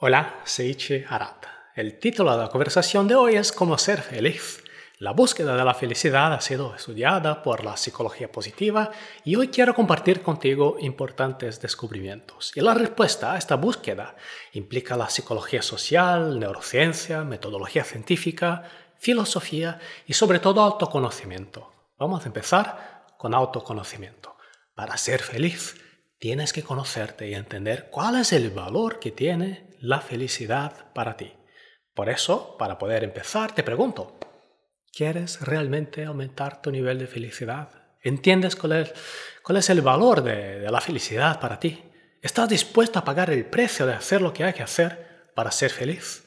Hola, soy Arata. Arat. El título de la conversación de hoy es Cómo ser feliz. La búsqueda de la felicidad ha sido estudiada por la psicología positiva y hoy quiero compartir contigo importantes descubrimientos. Y la respuesta a esta búsqueda implica la psicología social, neurociencia, metodología científica, filosofía y sobre todo autoconocimiento. Vamos a empezar con autoconocimiento. Para ser feliz tienes que conocerte y entender cuál es el valor que tiene la felicidad para ti. Por eso, para poder empezar, te pregunto, ¿quieres realmente aumentar tu nivel de felicidad? ¿Entiendes cuál es, el valor de, de la felicidad para ti? ¿Estás dispuesto a pagar el precio de hacer lo que hay que hacer para ser feliz?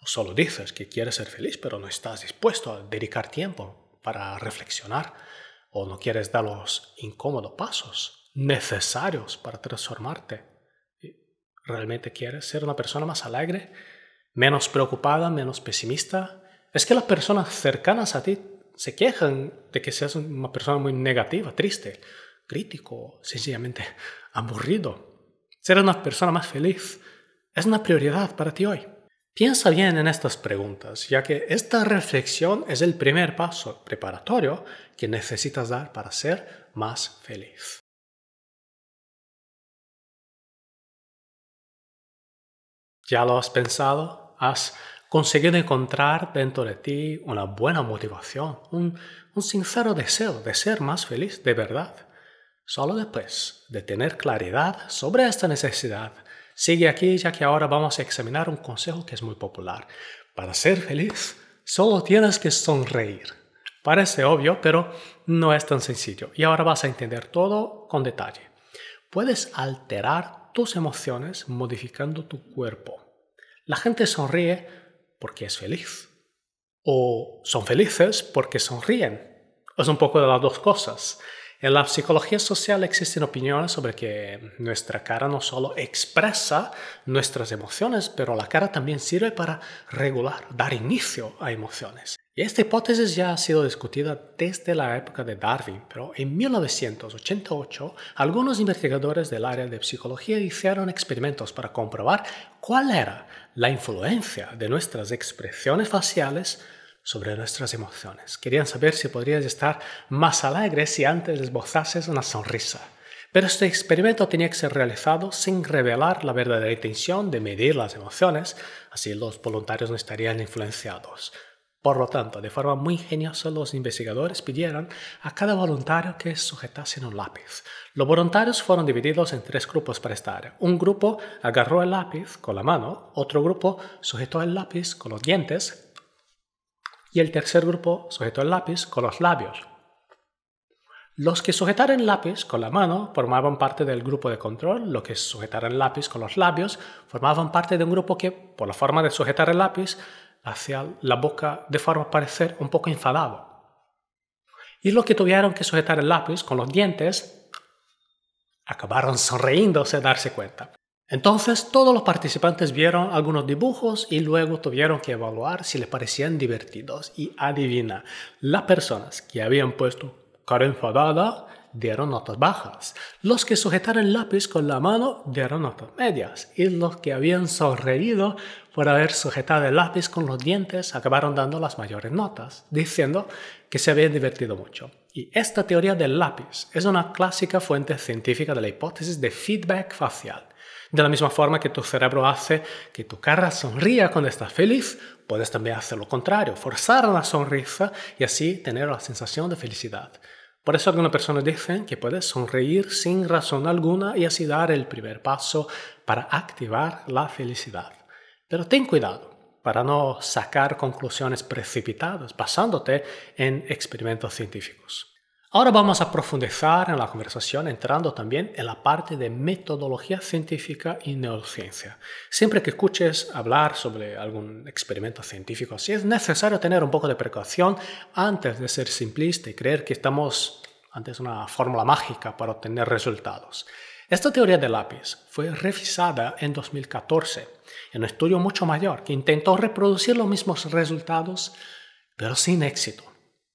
¿O solo dices que quieres ser feliz, pero no estás dispuesto a dedicar tiempo para reflexionar? ¿O no quieres dar los incómodos pasos necesarios para transformarte. ¿Realmente quieres ser una persona más alegre, menos preocupada, menos pesimista? Es que las personas cercanas a ti se quejan de que seas una persona muy negativa, triste, crítico, sencillamente aburrido. Ser una persona más feliz es una prioridad para ti hoy. Piensa bien en estas preguntas, ya que esta reflexión es el primer paso preparatorio que necesitas dar para ser más feliz. ¿Ya lo has pensado? ¿Has conseguido encontrar dentro de ti una buena motivación, un, sincero deseo de ser más feliz de verdad? Solo después de tener claridad sobre esta necesidad, sigue aquí ya que ahora vamos a examinar un consejo que es muy popular. Para ser feliz, solo tienes que sonreír. Parece obvio, pero no es tan sencillo. Y ahora vas a entender todo con detalle. Puedes alterar tus emociones modificando tu cuerpo. La gente sonríe porque es feliz. O son felices porque sonríen. Es un poco de las dos cosas. En la psicología social existen opiniones sobre que nuestra cara no solo expresa nuestras emociones, pero la cara también sirve para regular, dar inicio a emociones. Esta hipótesis ya ha sido discutida desde la época de Darwin, pero en 1988 algunos investigadores del área de psicología hicieron experimentos para comprobar cuál era la influencia de nuestras expresiones faciales sobre nuestras emociones. Querían saber si podrías estar más alegre si antes esbozases una sonrisa. Pero este experimento tenía que ser realizado sin revelar la verdadera intención de medir las emociones, así los voluntarios no estarían influenciados. Por lo tanto, de forma muy ingeniosa, los investigadores pidieron a cada voluntario que sujetasen un lápiz. Los voluntarios fueron divididos en tres grupos para estar. Un grupo agarró el lápiz con la mano, otro grupo sujetó el lápiz con los dientes y el tercer grupo sujetó el lápiz con los labios. Los que sujetaron el lápiz con la mano formaban parte del grupo de control, los que sujetaron el lápiz con los labios formaban parte de un grupo que, por la forma de sujetar el lápiz, hacia la boca de forma parecer un poco enfadado. Y los que tuvieron que sujetar el lápiz con los dientes acabaron sonriéndose a darse cuenta. Entonces todos los participantes vieron algunos dibujos y luego tuvieron que evaluar si les parecían divertidos. Y adivina, las personas que habían puesto cara enfadada dieron notas bajas, los que sujetaron el lápiz con la mano dieron notas medias y los que habían sonreído por haber sujetado el lápiz con los dientes acabaron dando las mayores notas, diciendo que se habían divertido mucho. Y esta teoría del lápiz es una clásica fuente científica de la hipótesis de feedback facial. De la misma forma que tu cerebro hace que tu cara sonría cuando estás feliz, puedes también hacer lo contrario, forzar la sonrisa y así tener la sensación de felicidad. Por eso algunas personas dicen que puedes sonreír sin razón alguna y así dar el primer paso para activar la felicidad. Pero ten cuidado para no sacar conclusiones precipitadas basándote en experimentos científicos. Ahora vamos a profundizar en la conversación entrando también en la parte de metodología científica y neurociencia. Siempre que escuches hablar sobre algún experimento científico, si es necesario tener un poco de precaución antes de ser simplista y creer que estamos ante una fórmula mágica para obtener resultados. Esta teoría de lápiz fue revisada en 2014 en un estudio mucho mayor que intentó reproducir los mismos resultados, pero sin éxito.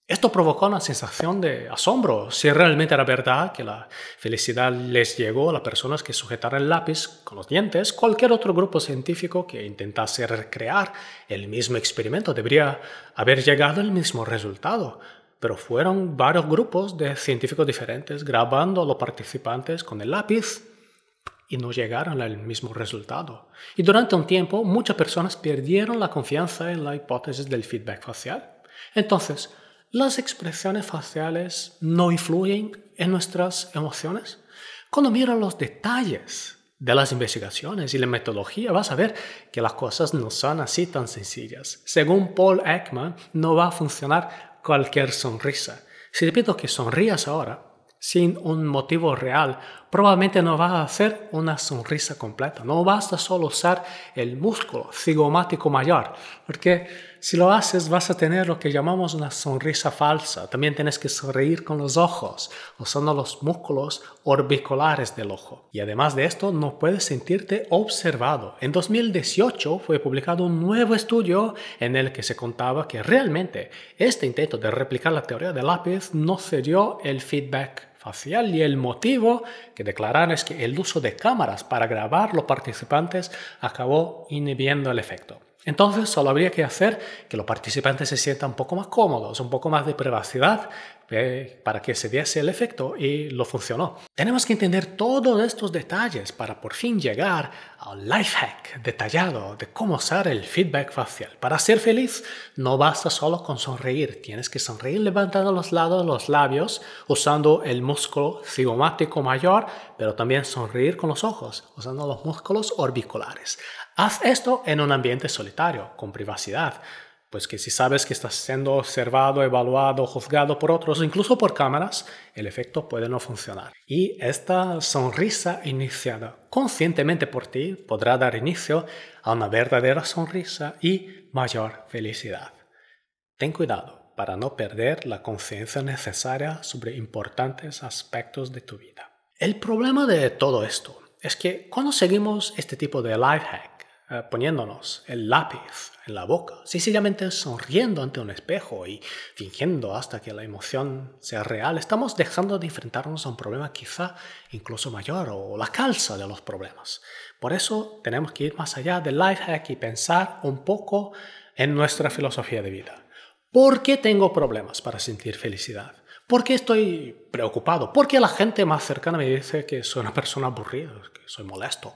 Esto provocó una sensación de asombro, si realmente era verdad que la felicidad les llegó a las personas que sujetaran el lápiz con los dientes, cualquier otro grupo científico que intentase recrear el mismo experimento debería haber llegado al mismo resultado. Pero fueron varios grupos de científicos diferentes grabando a los participantes con el lápiz y no llegaron al mismo resultado. Y durante un tiempo muchas personas perdieron la confianza en la hipótesis del feedback facial. Entonces, las expresiones faciales no influyen en nuestras emociones? Cuando miras los detalles de las investigaciones y la metodología, vas a ver que las cosas no son así tan sencillas. Según Paul Ekman, no va a funcionar cualquier sonrisa. Si repito que sonrías ahora, sin un motivo real, probablemente no vas a hacer una sonrisa completa. No basta solo usar el músculo cigomático mayor, porque si lo haces vas a tener lo que llamamos una sonrisa falsa. También tienes que sonreír con los ojos, usando los músculos orbiculares del ojo. Y además de esto, no puedes sentirte observado. En 2018 fue publicado un nuevo estudio en el que se contaba que realmente este intento de replicar la teoría del lápiz no cedió el feedback facial y el motivo que declararon es que el uso de cámaras para grabar los participantes acabó inhibiendo el efecto. Entonces solo habría que hacer que los participantes se sientan un poco más cómodos, un poco más de privacidad, eh, para que se diese el efecto y lo funcionó. Tenemos que entender todos estos detalles para por fin llegar al life hack detallado de cómo usar el feedback facial. Para ser feliz no basta solo con sonreír, tienes que sonreír levantando los lados, los labios, usando el músculo cigomático mayor, pero también sonreír con los ojos, usando los músculos orbiculares. Haz esto en un ambiente solitario, con privacidad pues que si sabes que estás siendo observado, evaluado, juzgado por otros, incluso por cámaras, el efecto puede no funcionar. Y esta sonrisa iniciada conscientemente por ti podrá dar inicio a una verdadera sonrisa y mayor felicidad. Ten cuidado para no perder la conciencia necesaria sobre importantes aspectos de tu vida. El problema de todo esto es que cuando seguimos este tipo de life hack, eh, poniéndonos el lápiz en la boca, sencillamente sonriendo ante un espejo y fingiendo hasta que la emoción sea real, estamos dejando de enfrentarnos a un problema quizá incluso mayor o la causa de los problemas. Por eso tenemos que ir más allá del life hack y pensar un poco en nuestra filosofía de vida. ¿Por qué tengo problemas para sentir felicidad? ¿Por qué estoy preocupado? ¿Por qué la gente más cercana me dice que soy una persona aburrida, que soy molesto?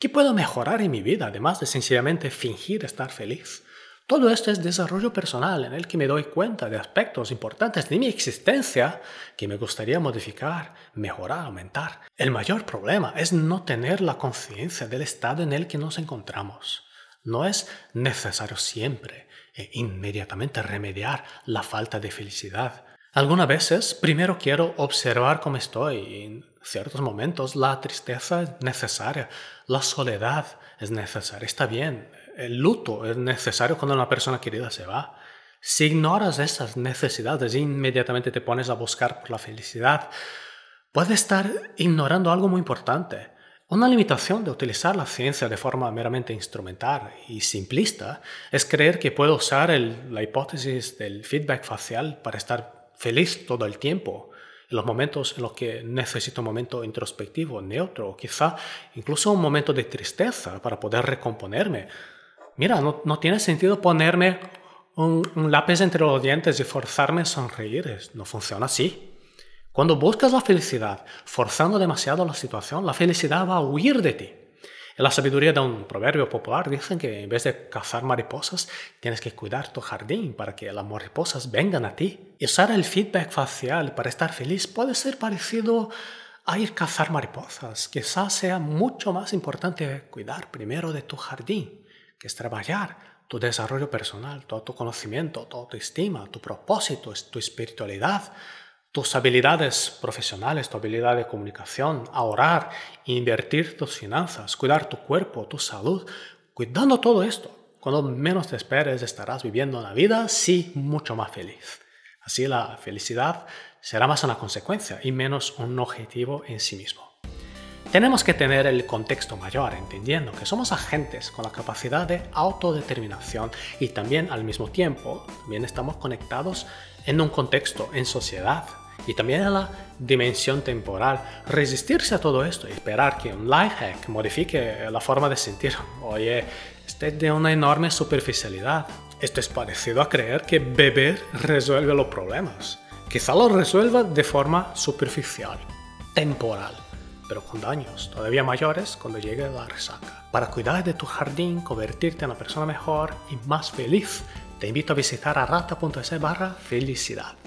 ¿Qué puedo mejorar en mi vida además de sencillamente fingir estar feliz? Todo esto es desarrollo personal en el que me doy cuenta de aspectos importantes de mi existencia que me gustaría modificar, mejorar, aumentar. El mayor problema es no tener la conciencia del estado en el que nos encontramos. No es necesario siempre e inmediatamente remediar la falta de felicidad, algunas veces primero quiero observar cómo estoy y en ciertos momentos la tristeza es necesaria, la soledad es necesaria, está bien, el luto es necesario cuando una persona querida se va. Si ignoras esas necesidades e inmediatamente te pones a buscar por la felicidad, puedes estar ignorando algo muy importante. Una limitación de utilizar la ciencia de forma meramente instrumental y simplista es creer que puedo usar la hipótesis del feedback facial para estar feliz todo el tiempo, en los momentos en los que necesito un momento introspectivo, neutro, quizá incluso un momento de tristeza para poder recomponerme. Mira, no, tiene sentido ponerme un, un, lápiz entre los dientes y forzarme a sonreír. No funciona así. Cuando buscas la felicidad forzando demasiado la situación, la felicidad va a huir de ti. En la sabiduría de un proverbio popular dicen que en vez de cazar mariposas, tienes que cuidar tu jardín para que las mariposas vengan a ti. Y usar el feedback facial para estar feliz puede ser parecido a ir cazar mariposas. Quizás sea mucho más importante cuidar primero de tu jardín, que es trabajar tu desarrollo personal, todo tu conocimiento, toda tu estima, tu propósito, tu espiritualidad, tus habilidades profesionales, tu habilidad de comunicación, ahorrar, invertir tus finanzas, cuidar tu cuerpo, tu salud, cuidando todo esto. Cuando menos te esperes estarás viviendo la vida, sí, mucho más feliz. Así la felicidad será más una consecuencia y menos un objetivo en sí mismo. Tenemos que tener el contexto mayor, entendiendo que somos agentes con la capacidad de autodeterminación y también al mismo tiempo, también estamos conectados en un contexto, en sociedad, y también a la dimensión temporal. Resistirse a todo esto y esperar que un life hack modifique la forma de sentir, oye, este es de una enorme superficialidad. Esto es parecido a creer que beber resuelve los problemas. Quizá los resuelva de forma superficial, temporal, pero con daños todavía mayores cuando llegue la resaca. Para cuidar de tu jardín, convertirte en una persona mejor y más feliz, te invito a visitar a barra felicidad.